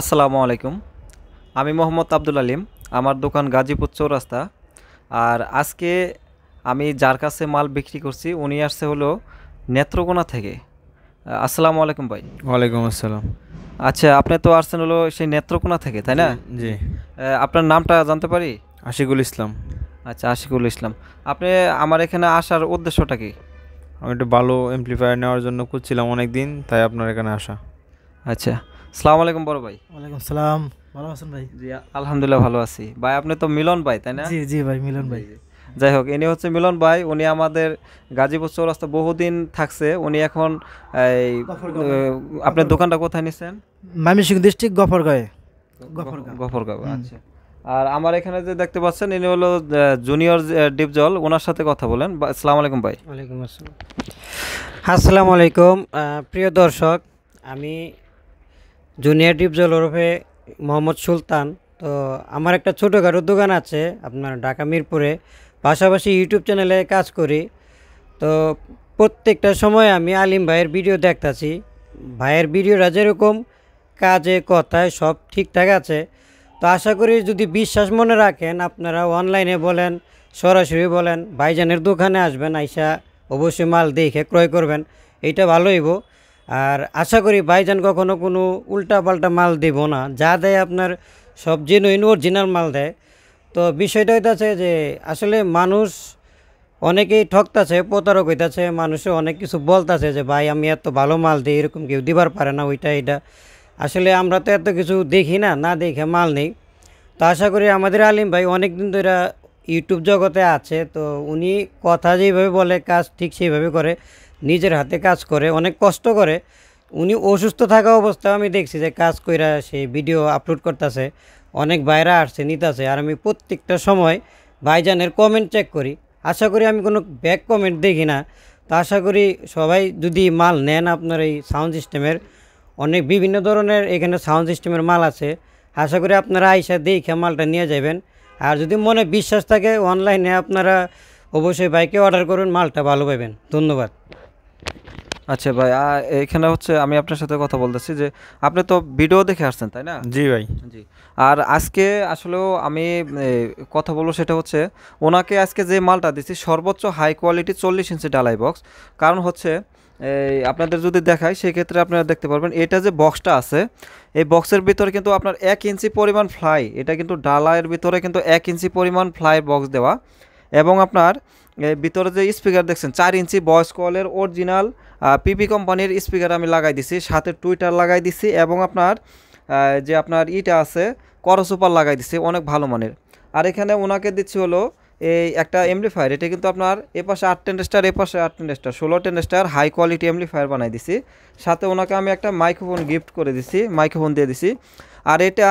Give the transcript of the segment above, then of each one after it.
আসসালামু আলাইকুম আমি মোহাম্মদ আব্দুল আলিম আমার দোকান গাজীপুর চৌরাস্তা আর আজকে আমি যার কাছে মাল বিক্রি করছি উনি আসছে হলো নেত্রকোনা থেকে আসসালামু আলাইকুম ভাই ওয়ালাইকুম আসসালাম আচ্ছা আপনি তো আসছেন হলো সেই নেত্রকোনা থেকে তাই না জি আপনার নামটা জানতে পারি আশিকুল ইসলাম আচ্ছা আশিকুল ইসলাম আপনি আমার এখানে আসার উদ্দেশ্যটা কি আমি একটু ভালো এমপ্লিফায়ার নেওয়ার জন্য খুঁজছিলাম অনেক দিন তাই আপনার এখানে আসা আচ্ছা সালাম আলাইকুম বড় ভাই ওয়ালাইকুম সালাম ভালো আছেন ভাই জি আলহামদুলিল্লাহ ভালো আছি ভাই আপনি তো মিলন ভাই তাই না জি জি ভাই মিলন ভাই যাই হোক ইনি হচ্ছে মিলন ভাই উনি আমাদের গাজীপুর চৌরাস্তা বহুদিন থাকছে উনি এখন এই আপনার দোকানটা কোথায় নিছেন মামিসিং ডিস্ট্রিক্ট গফরগাঁয়ে গফরগাঁও আচ্ছা আর আমার এখানে যে দেখতে পাচ্ছেন ইনি হলো জুনিয়র ডিপ জল ওনার সাথে কথা বলেন সালাম আলাইকুম ভাই ওয়ালাইকুম আসসালাম আসসালামু আলাইকুম প্রিয় দর্শক আমি জুনিয়র ডিপজল ওরফে মোহাম্মদ সুলতান তো আমার একটা ছোটোখাটো দোকান আছে আপনার ঢাকা মিরপুরে পাশাপাশি ইউটিউব চ্যানেলে কাজ করি তো প্রত্যেকটা সময় আমি আলিম ভাইয়ের ভিডিও দেখতেছি ভাইয়ের ভিডিওটা যেরকম কাজে কথায় সব ঠিকঠাক আছে তো আশা করি যদি বিশ্বাস মনে রাখেন আপনারা অনলাইনে বলেন সরাসরি বলেন ভাইজানের দোকানে আসবেন আইসা অবশ্যই মাল দেখে ক্রয় করবেন এটা ভালো হইব আর আশা করি ভাইজান কখনো কোনো উল্টাপাল্টা মাল দেব না যা দেয় আপনার সব জেনুইন অরিজিনাল মাল দেয় তো বিষয়টা হইতেছে যে আসলে মানুষ অনেকেই ঠকতাছে প্রতারক হইতাছে মানুষে অনেক কিছু বলতাছে যে ভাই আমি এত ভালো মাল দিই এরকম কেউ দিবার পারে না ওইটা এটা আসলে আমরা তো এত কিছু দেখি না না দেখে মাল নেই তো আশা করি আমাদের আলিম ভাই অনেক দিন ধরে ইউটিউব জগতে আছে তো উনি কথা যেভাবে বলে কাজ ঠিক সেইভাবে করে নিজের হাতে কাজ করে অনেক কষ্ট করে উনি অসুস্থ থাকা অবস্থায় আমি দেখছি যে কাজ কইরা সে ভিডিও আপলোড করতেছে অনেক বাইরা আসছে নিতেছে আর আমি প্রত্যেকটা সময় ভাইজানের কমেন্ট চেক করি আশা করি আমি কোনো ব্যাক কমেন্ট দেখি না তো আশা করি সবাই যদি মাল নেন আপনার এই সাউন্ড সিস্টেমের অনেক বিভিন্ন ধরনের এখানে সাউন্ড সিস্টেমের মাল আছে আশা করি আপনারা আইসা দেখে মালটা নিয়ে যাবেন আর যদি মনে বিশ্বাস থাকে অনলাইনে আপনারা অবশ্যই বাইকে অর্ডার করুন মালটা ভালো পাবেন ধন্যবাদ আচ্ছা ভাই এখানে হচ্ছে আমি আপনার সাথে কথা বলতেছি যে আপনি তো ভিডিও দেখে আসছেন তাই না জি ভাই জি আর আজকে আসলেও আমি কথা বলবো সেটা হচ্ছে ওনাকে আজকে যে মালটা দিচ্ছি সর্বোচ্চ হাই কোয়ালিটি চল্লিশ ইঞ্চি ডালাই বক্স কারণ হচ্ছে এই আপনাদের যদি দেখায় সেক্ষেত্রে আপনারা দেখতে পারবেন এটা যে বক্সটা আছে এই বক্সের ভিতরে কিন্তু আপনার এক ইঞ্চি পরিমাণ ফ্লাই এটা কিন্তু ডালাইয়ের ভিতরে কিন্তু এক ইঞ্চি পরিমাণ ফ্লাই বক্স দেওয়া এবং আপনার ভিতরে যে স্পিকার দেখছেন চার ইঞ্চি বয়স কলের অরিজিনাল পিপি কোম্পানির স্পিকার আমি লাগাই দিছি সাথে টুইটার লাগাই দিছি এবং আপনার যে আপনার ইটা আছে করসুপার লাগাই দিছি অনেক ভালো মানের আর এখানে ওনাকে দিচ্ছি হলো এই একটা এমপ্লিফায়ার এটা কিন্তু আপনার এ পাশে আট স্টার এ পাশে আট স্টার ষোলো স্টার হাই কোয়ালিটি এমপ্লিফায়ার বানাই দিছি সাথে ওনাকে আমি একটা মাইক্রোফোন গিফট করে দিছি মাইক্রোফোন দিয়ে দিছি আর এটা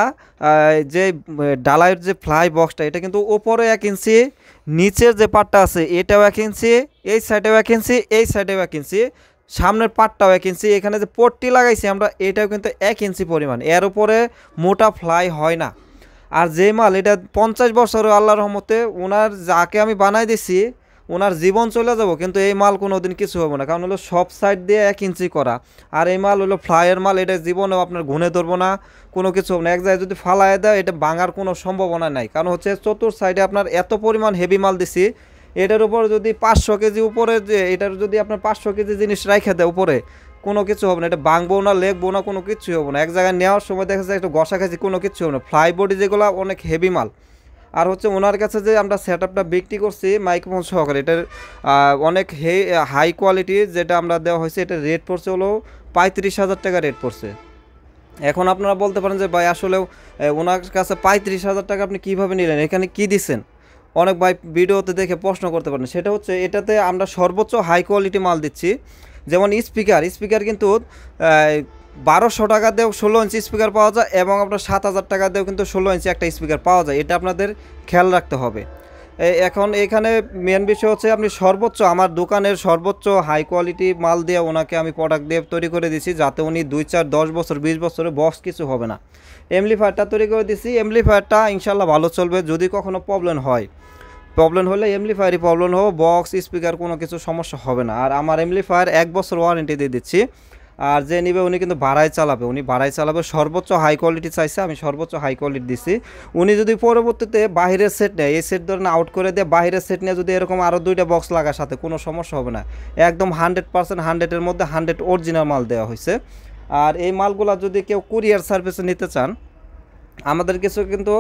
যে ডালাইয়ের যে ফ্লাই বক্সটা এটা কিন্তু ওপরে এক ইঞ্চি নিচের যে পার্টটা আছে এটাও এক ইঞ্চি এই সাইডেও এক ইঞ্চি এই সাইডেও এক ইঞ্চি সামনের পাটটাও এক ইঞ্চি এখানে যে পট্টি লাগাইছি আমরা এটাও কিন্তু এক ইঞ্চি পরিমাণ এর উপরে মোটা ফ্লাই হয় না আর যে মাল এটা পঞ্চাশ বছর আল্লাহ রহমতে ওনার যাকে আমি বানাই দিছি ওনার জীবন চলে যাব কিন্তু এই মাল কোনো দিন কিছু হবে না কারণ হলো সব সাইড দিয়ে এক ইঞ্চি করা আর এই মাল হলো ফ্লাইয়ের মাল এটা জীবনেও আপনার ঘুনে ধরবো না কোনো কিছু হবে না এক জায়গায় যদি ফালায় দেয় এটা ভাঙার কোনো সম্ভাবনা নাই কারণ হচ্ছে চতুর সাইডে আপনার এত পরিমাণ হেভি মাল দিছি এটার উপর যদি পাঁচশো কেজি উপরে যে এটার যদি আপনার পাঁচশো কেজি জিনিস রাইখে দেয় উপরে কোনো কিছু হবে না এটা বাংবো না লেখবো না কোনো কিছুই হবে না এক জায়গায় নেওয়ার সময় দেখা যায় একটু গসা খাইছি কোনো কিছু হবে না ফ্লাই বডি যেগুলো অনেক হেভি মাল আর হচ্ছে ওনার কাছে যে আমরা সেট আপটা বিক্রি করছি মাইক্রোফোন সহকারে এটার অনেক হে হাই কোয়ালিটির যেটা আমরা দেওয়া হয়েছে এটা রেট পড়ছে হলো পঁয়ত্রিশ হাজার টাকা রেট পড়ছে এখন আপনারা বলতে পারেন যে ভাই আসলে ওনার কাছে পঁয়ত্রিশ হাজার টাকা আপনি কীভাবে নিলেন এখানে কি দিচ্ছেন অনেক ভাই ভিডিওতে দেখে প্রশ্ন করতে পারেন সেটা হচ্ছে এটাতে আমরা সর্বোচ্চ হাই কোয়ালিটি মাল দিচ্ছি যেমন স্পিকার স্পিকার কিন্তু বারোশো টাকা দিয়েও ষোলো ইঞ্চি স্পিকার পাওয়া যায় এবং আপনার সাত হাজার টাকা দিয়েও কিন্তু ষোলো ইঞ্চি একটা স্পিকার পাওয়া যায় এটা আপনাদের খেয়াল রাখতে হবে এখন এখানে মেন বিষয় হচ্ছে আপনি সর্বোচ্চ আমার দোকানের সর্বোচ্চ হাই কোয়ালিটি মাল দিয়ে ওনাকে আমি প্রোডাক্ট দিয়ে তৈরি করে দিছি যাতে উনি দুই চার দশ বছর বিশ বছরে বক্স কিছু হবে না এমলিফায়ারটা তৈরি করে দিছি এমলিফায়ারটা ইনশাল্লাহ ভালো চলবে যদি কখনো প্রবলেম হয় প্রবলেম হলে এমপ্লিফায়ারই প্রবলেম হবে বক্স স্পিকার কোনো কিছু সমস্যা হবে না আর আমার এমপ্লিফায়ার এক বছর ওয়ারেন্টি দিয়ে দিচ্ছি আর যে নিবে উনি কিন্তু ভাড়ায় চালাবে উনি ভাড়ায় চালাবে সর্বোচ্চ হাই কোয়ালিটি চাইছে আমি সর্বোচ্চ হাই কোয়ালিটি দিছি উনি যদি পরবর্তীতে বাইরের সেট নেয় এই সেট ধরেন আউট করে দিয়ে বাইরের সেট নিয়ে যদি এরকম আরও দুইটা বক্স লাগার সাথে কোনো সমস্যা হবে না একদম হান্ড্রেড পার্সেন্ট হান্ড্রেডের মধ্যে হান্ড্রেড অরিজিনাল মাল দেওয়া হয়েছে আর এই মালগুলা যদি কেউ কুরিয়ার সার্ভিসে নিতে চান আমাদের কিছু কিন্তু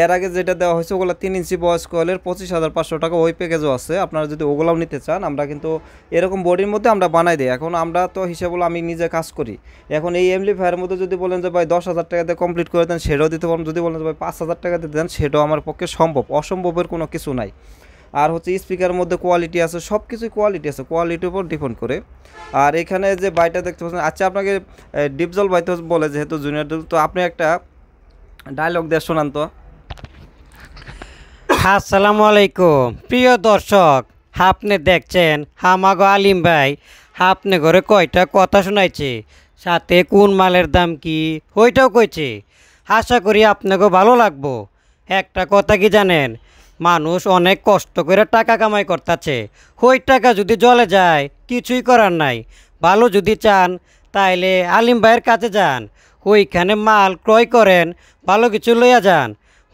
এর আগে যেটা দেওয়া হয়েছে ওগুলো তিন ইঞ্চি বয়স কলের পঁচিশ হাজার পাঁচশো টাকা ওই প্যাকেজও আছে আপনারা যদি ওগুলাও নিতে চান আমরা কিন্তু এরকম বডির মধ্যে আমরা বানাই দিই এখন আমরা তো হিসেবে আমি নিজে কাজ করি এখন এই এমলি ফায়ার মধ্যে যদি বলেন যে ভাই দশ হাজার টাকাতে কমপ্লিট করে দেন সেটাও দিতে পারেন যদি বলেন যে ভাই পাঁচ হাজার টাকাতে দেন সেটাও আমার পক্ষে সম্ভব অসম্ভবের কোনো কিছু নাই আর হচ্ছে স্পিকারের মধ্যে কোয়ালিটি আছে সব কিছুই কোয়ালিটি আছে কোয়ালিটির উপর ডিপেন্ড করে আর এখানে যে বাইটা দেখতে পাচ্ছেন আচ্ছা আপনাকে ডিপজল বাইতে বলে যেহেতু জুনিয়র তো আপনি একটা ডায়লগ দিয়ে শোনান তো আসসালামু আলাইকুম প্রিয় দর্শক আপনি দেখছেন হামাগো আলিম ভাই আপনি ঘরে কয়টা কথা শোনাইছে সাথে কোন মালের দাম কি ওইটাও কইছে আশা করি আপনাকে ভালো লাগবো একটা কথা কি জানেন মানুষ অনেক কষ্ট করে টাকা কামাই করতেছে ওই টাকা যদি জলে যায় কিছুই করার নাই ভালো যদি চান তাইলে আলিম ভাইয়ের কাছে যান ওইখানে মাল ক্রয় করেন ভালো কিছু লইয়া যান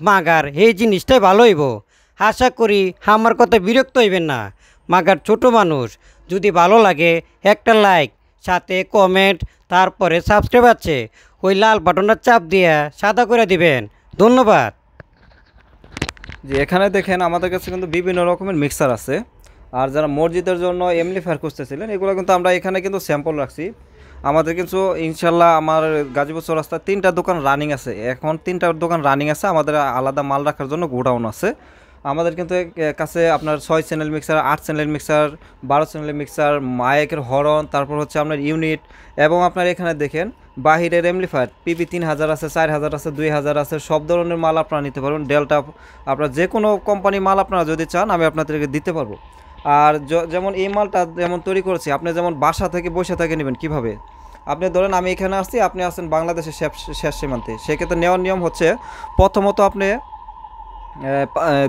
মাগার এই জিনিসটাই ভালো হইব আশা করি আমার কথা বিরক্ত হইবেন না মাগার ছোট মানুষ যদি ভালো লাগে একটা লাইক সাথে কমেন্ট তারপরে সাবস্ক্রাইব আছে ওই লাল বাটনটা চাপ দিয়ে সাদা করে দিবেন ধন্যবাদ যে এখানে দেখেন আমাদের কাছে কিন্তু বিভিন্ন রকমের মিক্সার আছে আর যারা মসজিদের জন্য এমনি ফেয়ার খুঁজতেছিলেন এগুলো কিন্তু আমরা এখানে কিন্তু স্যাম্পল রাখছি আমাদের কিন্তু ইনশাল্লাহ আমার গাজীপুর চৌরাস্তায় তিনটা দোকান রানিং আছে এখন তিনটা দোকান রানিং আছে আমাদের আলাদা মাল রাখার জন্য গোডাউন আছে আমাদের কিন্তু কাছে আপনার ছয় চ্যানেল মিক্সার আট চ্যানেল মিক্সার বারো চ্যানেল মিক্সার মায়েকের হরন তারপর হচ্ছে আপনার ইউনিট এবং আপনার এখানে দেখেন বাহিরের এমলিফায়ার পিপি তিন হাজার আছে চার হাজার আছে দুই হাজার আছে সব ধরনের মাল আপনারা নিতে পারবেন ডেল্টা আপনার যে কোনো কোম্পানি মাল আপনারা যদি চান আমি আপনাদেরকে দিতে পারবো আর যেমন এই মালটা যেমন তৈরি করেছি আপনি যেমন বাসা থেকে বসে থেকে নেবেন কিভাবে আপনি ধরেন আমি এখানে আসছি আপনি আসছেন বাংলাদেশের শেষ সীমান্তে সেক্ষেত্রে নেওয়ার নিয়ম হচ্ছে প্রথমত আপনি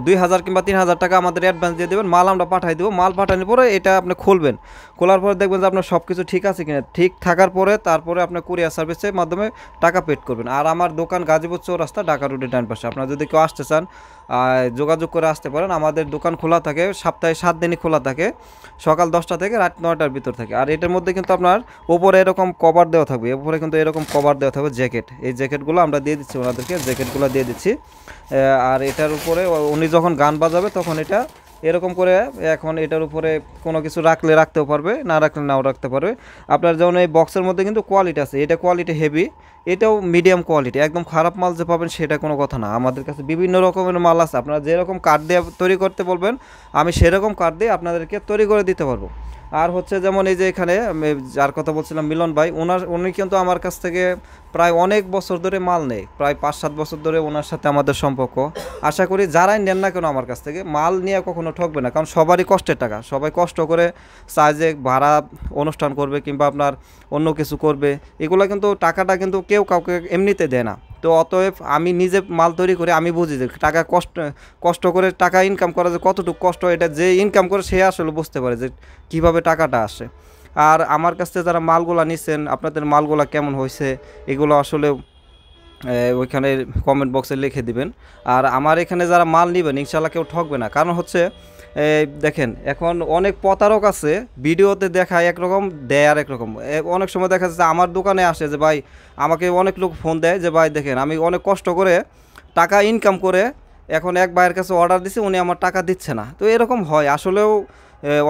দুই হাজার কিংবা তিন হাজার টাকা আমাদের অ্যাডভান্স দিয়ে দেবেন মাল আমরা পাঠাই দেবো মাল পাঠানোর পরে এটা আপনি খুলবেন খোলার পরে দেখবেন যে আপনার সব কিছু ঠিক আছে কিনা ঠিক থাকার পরে তারপরে আপনার কুরিয়ার সার্ভিসের মাধ্যমে টাকা পেড করবেন আর আমার দোকান গাজীপুর চৌরাস্তা ঢাকা রোডের ডান পাশে আপনার যদি কেউ আসতে চান যোগাযোগ করে আসতে পারেন আমাদের দোকান খোলা থাকে সপ্তাহে সাত দিনই খোলা থাকে সকাল দশটা থেকে রাত নয়টার ভিতর থাকে আর এটার মধ্যে কিন্তু আপনার ওপরে এরকম কভার দেওয়া থাকবে ওপরে কিন্তু এরকম কভার দেওয়া থাকবে জ্যাকেট এই জ্যাকেটগুলো আমরা দিয়ে দিচ্ছি ওনাদেরকে জ্যাকেটগুলো দিয়ে দিচ্ছি আর এটার উপরে উনি যখন গান বাজাবে তখন এটা এরকম করে এখন এটার উপরে কোনো কিছু রাখলে রাখতেও পারবে না রাখলে নাও রাখতে পারবে আপনার যেমন এই বক্সের মধ্যে কিন্তু কোয়ালিটি আছে এটা কোয়ালিটি হেভি এটাও মিডিয়াম কোয়ালিটি একদম খারাপ মাল যে পাবেন সেটা কোনো কথা না আমাদের কাছে বিভিন্ন রকমের মাল আছে আপনারা যেরকম কাঠ দিয়ে তৈরি করতে বলবেন আমি সেরকম কাঠ দিয়ে আপনাদেরকে তৈরি করে দিতে পারবো আর হচ্ছে যেমন এই যে এখানে যার কথা বলছিলাম মিলন ভাই ওনার উনি কিন্তু আমার কাছ থেকে প্রায় অনেক বছর ধরে মাল নেই প্রায় পাঁচ সাত বছর ধরে ওনার সাথে আমাদের সম্পর্ক আশা করি যারাই নেন না কেন আমার কাছ থেকে মাল নিয়ে কখনো ঠকবে না কারণ সবারই কষ্টের টাকা সবাই কষ্ট করে চায় যে ভাড়া অনুষ্ঠান করবে কিংবা আপনার অন্য কিছু করবে এগুলো কিন্তু টাকাটা কিন্তু কেউ কাউকে এমনিতে দেয় না তো অতএব আমি নিজে মাল তৈরি করে আমি বুঝি যে টাকা কষ্ট কষ্ট করে টাকা ইনকাম করা যে কতটুকু কষ্ট এটা যে ইনকাম করে সে আসলে বুঝতে পারে যে কীভাবে টাকাটা আসে আর আমার কাছ থেকে যারা মালগুলা নিছেন আপনাদের মালগুলা কেমন হয়েছে এগুলো আসলে ওইখানে কমেন্ট বক্সে লিখে দিবেন আর আমার এখানে যারা মাল নেবেন ইনশাল্লাহ কেউ ঠকবে না কারণ হচ্ছে দেখেন এখন অনেক প্রতারক আছে ভিডিওতে দেখায় একরকম দেয় আর একরকম অনেক সময় দেখা যাচ্ছে আমার দোকানে আসে যে ভাই আমাকে অনেক লোক ফোন দেয় যে ভাই দেখেন আমি অনেক কষ্ট করে টাকা ইনকাম করে এখন এক ভাইয়ের কাছে অর্ডার দিছি উনি আমার টাকা দিচ্ছে না তো এরকম হয় আসলেও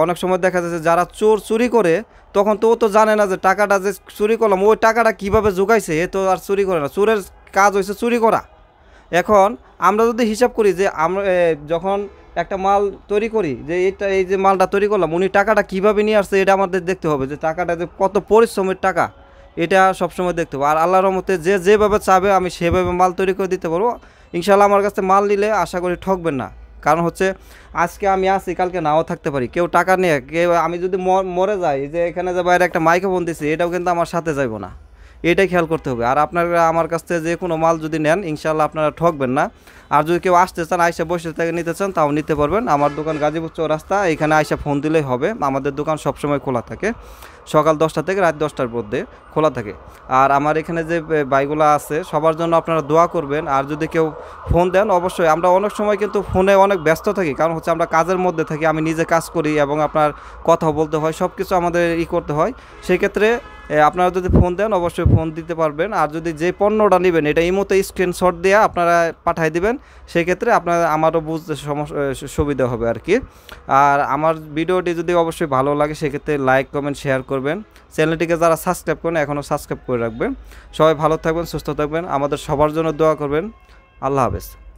অনেক সময় দেখা যাচ্ছে যারা চোর চুরি করে তখন তো ও তো জানে না যে টাকাটা যে চুরি করলাম ওই টাকাটা কিভাবে জোগাইছে এ তো আর চুরি করে না চোরের কাজ হয়েছে চুরি করা এখন আমরা যদি হিসাব করি যে আমরা যখন একটা মাল তৈরি করি যে এটা এই যে মালটা তৈরি করলাম উনি টাকাটা কিভাবে নিয়ে আসছে এটা আমাদের দেখতে হবে যে টাকাটা যে কত পরিশ্রমের টাকা এটা সবসময় দেখতে হবে আর আল্লাহর রহমতে যে যেভাবে চাবে আমি সেভাবে মাল তৈরি করে দিতে পারবো ইনশাল্লাহ আমার কাছে মাল নিলে আশা করি ঠকবেন না কারণ হচ্ছে আজকে আমি আসি কালকে নাও থাকতে পারি কেউ টাকা নিয়ে কেউ আমি যদি মরে যাই যে এখানে যে বাইরে একটা মাইক্রোফোন দিছি এটাও কিন্তু আমার সাথে যাইব না এটাই খেয়াল করতে হবে আর আপনারা আমার কাছ থেকে যে কোনো মাল যদি নেন ইনশাল্লাহ আপনারা ঠকবেন না আর যদি কেউ আসতে চান আইসা বসে থেকে নিতে চান তাও নিতে পারবেন আমার দোকান গাজীপুর রাস্তা এখানে আইসা ফোন দিলেই হবে আমাদের দোকান সবসময় খোলা থাকে সকাল দশটা থেকে রাত দশটার মধ্যে খোলা থাকে আর আমার এখানে যে বাইগুলো আছে সবার জন্য আপনারা দোয়া করবেন আর যদি কেউ ফোন দেন অবশ্যই আমরা অনেক সময় কিন্তু ফোনে অনেক ব্যস্ত থাকি কারণ হচ্ছে আমরা কাজের মধ্যে থাকি আমি নিজে কাজ করি এবং আপনার কথা বলতে হয় সব কিছু আমাদের ই করতে হয় সেক্ষেত্রে আপনারা যদি ফোন দেন অবশ্যই ফোন দিতে পারবেন আর যদি যে পণ্যটা নেবেন এটা এই মতো স্ক্রিনশট দিয়ে আপনারা পাঠাই দিবেন সেক্ষেত্রে আপনার আমারও বুঝতে সমস্যা সুবিধা হবে আর কি আর আমার ভিডিওটি যদি অবশ্যই ভালো লাগে সেক্ষেত্রে লাইক কমেন্ট শেয়ার করবেন চ্যানেলটিকে যারা সাবস্ক্রাইব করেন এখনও সাবস্ক্রাইব করে রাখবেন সবাই ভালো থাকবেন সুস্থ থাকবেন আমাদের সবার জন্য দোয়া করবেন আল্লাহ হাফেজ